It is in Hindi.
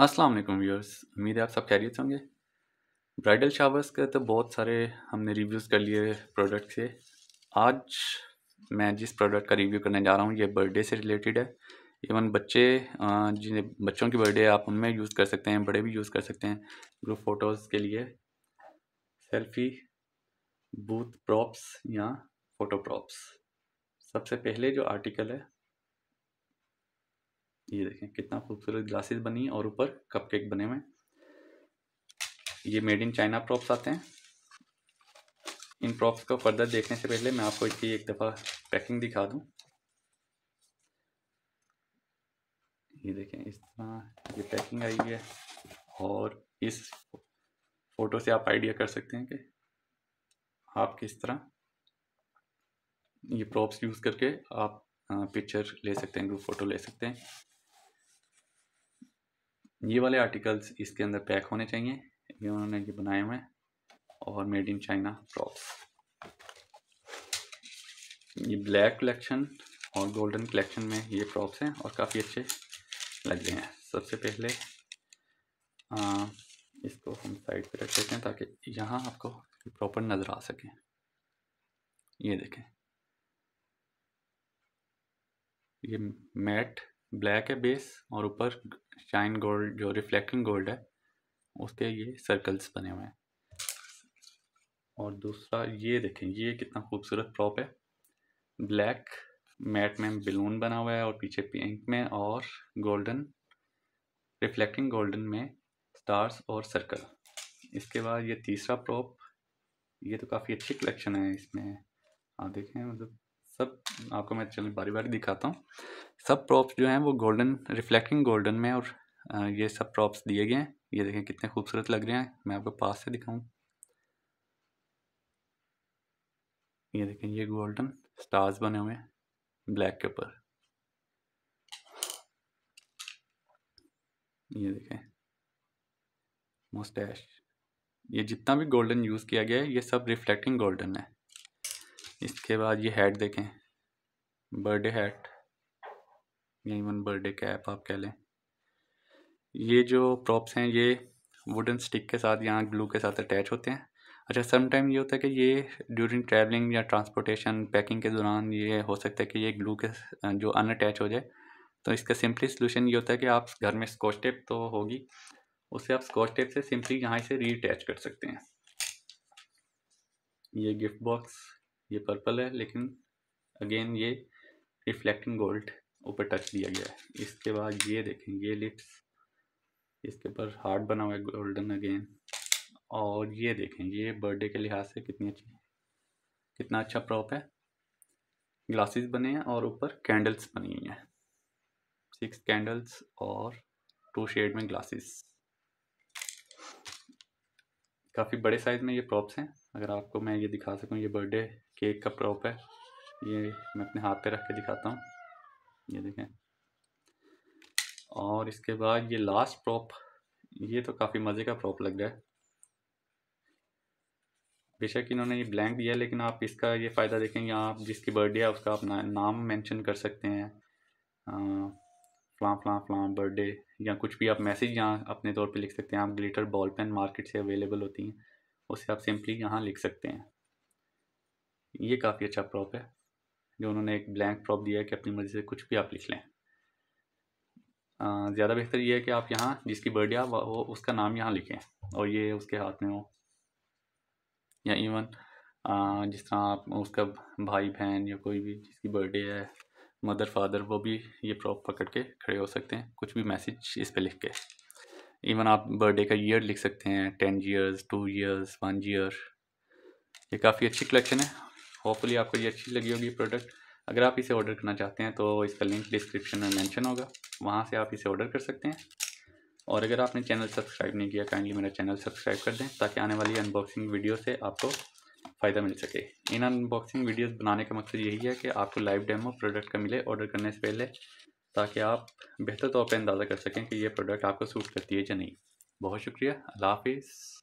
अस्सलाम वालेकुम व्यूअर्स उम्मीद है आप सब कैरियर होंगे ब्राइडल शावर्स के तो बहुत सारे हमने रिव्यूज़ कर लिए प्रोडक्ट से आज मैं जिस प्रोडक्ट का रिव्यू करने जा रहा हूँ ये बर्थडे से रिलेटेड है इवन बच्चे जिन्हें बच्चों की बर्थडे आप उनमें यूज़ कर सकते हैं बड़े भी यूज़ कर सकते हैं ग्रुप फ़ोटोज़ के लिए सेल्फी बूथ प्रॉप्स या फ़ोटो प्रॉप्स सबसे पहले जो आर्टिकल है ये देखें कितना खूबसूरत ग्लासेस बनी है और ऊपर कपकेक बने हुए ये मेड इन चाइना प्रॉप्स आते हैं इन प्रॉप्स को फर्दर देखने से पहले मैं आपको इसकी एक दफ़ा पैकिंग दिखा दूं ये देखें इस तरह ये पैकिंग आई है और इस फ़ोटो से आप आइडिया कर सकते हैं कि आप किस तरह ये प्रॉप्स यूज़ करके आप पिक्चर ले सकते हैं ग्रुप फ़ोटो ले सकते हैं ये वाले आर्टिकल्स इसके अंदर पैक होने चाहिए ये उन्होंने ये बनाए हुए हैं और मेड इन चाइना क्रॉप्स ये ब्लैक कलेक्शन और गोल्डन कलेक्शन में ये प्रॉप्स हैं और काफ़ी अच्छे लग रहे हैं सबसे पहले आ, इसको हम साइड पे रख लेते हैं ताकि यहाँ आपको प्रॉपर नज़र आ सके ये देखें ये मैट ब्लैक है बेस और ऊपर शाइन गोल्ड जो रिफ्लेक्टिंग गोल्ड है उसके ये सर्कल्स बने हुए हैं और दूसरा ये देखें ये कितना खूबसूरत प्रॉप है ब्लैक मैट में बलून बना हुआ है और पीछे पिंक में और गोल्डन रिफ्लेक्टिंग गोल्डन में स्टार्स और सर्कल इसके बाद ये तीसरा प्रॉप ये तो काफ़ी अच्छी कलेक्शन है इसमें आप देखें मतलब सब आपको मैं चल बारी बारी दिखाता हूँ सब प्रॉप्स जो हैं वो गोल्डन रिफ्लेक्टिंग गोल्डन में और ये सब प्रॉप्स दिए गए हैं ये देखें कितने खूबसूरत लग रहे हैं मैं आपको पास से दिखाऊँ ये देखें ये गोल्डन स्टार्स बने हुए हैं ब्लैक के ऊपर ये देखें मोस्टैश ये जितना भी गोल्डन यूज़ किया गया है ये सब रिफ्लेक्टिंग गोल्डन है इसके बाद ये हैट देखें बर्थडे हैट या इवन बर्थडे कैप आप कह लें ये जो प्रॉप्स हैं ये वुडन स्टिक के साथ यहाँ ग्लू के साथ अटैच होते हैं अच्छा समटाइम ये होता है कि ये ड्यूरिंग ट्रैवलिंग या ट्रांसपोर्टेशन पैकिंग के दौरान ये हो सकता है कि ये ग्लू के जो अनअटैच हो जाए तो इसका सिंपली सोल्यूशन ये होता है कि आप घर में स्कॉच टेप तो होगी उसे आप स्कॉच टेप से सिंपली यहाँ से रीअटैच कर सकते हैं ये गिफ्ट बॉक्स ये पर्पल है लेकिन अगेन ये रिफ्लेक्टिंग गोल्ड ऊपर टच दिया गया है इसके बाद ये देखें ये लिप्स इसके ऊपर हार्ट बना हुआ है गोल्डन अगेन और ये देखें ये बर्थडे के लिहाज से कितनी अच्छी कितना अच्छा प्रॉप है ग्लासेस बने हैं और ऊपर कैंडल्स बनी हुई हैं सिक्स कैंडल्स और टू शेड में ग्लासेस काफ़ी बड़े साइज़ में ये प्रॉप्स हैं अगर आपको मैं ये दिखा सकूँ ये बर्थडे केक का प्रॉप है ये मैं अपने हाथ पे रख के दिखाता हूँ ये देखें और इसके बाद ये लास्ट प्रॉप ये तो काफ़ी मज़े का प्रॉप लग रहा है बेशक इन्होंने ये ब्लैंक दिया लेकिन आप इसका ये फ़ायदा देखेंगे आप जिसकी बर्थडे है उसका आप नाम मेंशन कर सकते हैं फ्लां फ्लां फ्लां बर्थडे या कुछ भी आप मैसेज यहाँ अपने तौर पे लिख सकते हैं आप ग्लिटर बॉल पेन मार्केट से अवेलेबल होती हैं उसे आप सिंपली यहाँ लिख सकते हैं ये काफ़ी अच्छा प्रॉप है जो उन्होंने एक ब्लैंक प्रॉप दिया है कि अपनी मर्ज़ी से कुछ भी आप लिख लें ज़्यादा बेहतर ये है कि आप यहाँ जिसकी बर्थडे आप वो उसका नाम यहाँ लिखें और ये उसके हाथ में हो या इवन जिस तरह आप उसका भाई बहन या कोई भी जिसकी बर्थडे है मदर फादर वो भी ये प्रॉप पकड़ के खड़े हो सकते हैं कुछ भी मैसेज इस पर लिख के इवन आप बर्थडे का ईयर लिख सकते हैं ten years two years one year ये काफ़ी अच्छी कलेक्शन है होपफुली आपको ये अच्छी लगी होगी प्रोडक्ट अगर आप इसे ऑर्डर करना चाहते हैं तो इसका लिंक डिस्क्रिप्शन में मेंशन होगा वहाँ से आप इसे ऑर्डर कर सकते हैं और अगर आपने चैनल सब्सक्राइब नहीं किया काइंडली मेरा चैनल सब्सक्राइब कर दें ताकि आने वाली अनबॉक्सिंग वीडियो से आपको फ़ायदा मिल सके इन अनबॉक्सिंग वीडियोस बनाने का मकसद यही है कि आपको लाइव डेमो प्रोडक्ट का मिले ऑर्डर करने से पहले ताकि आप बेहतर तौर पर अंदाज़ा कर सकें कि यह प्रोडक्ट आपको सूट करती है या नहीं बहुत शुक्रिया अल्लाह हाफिज़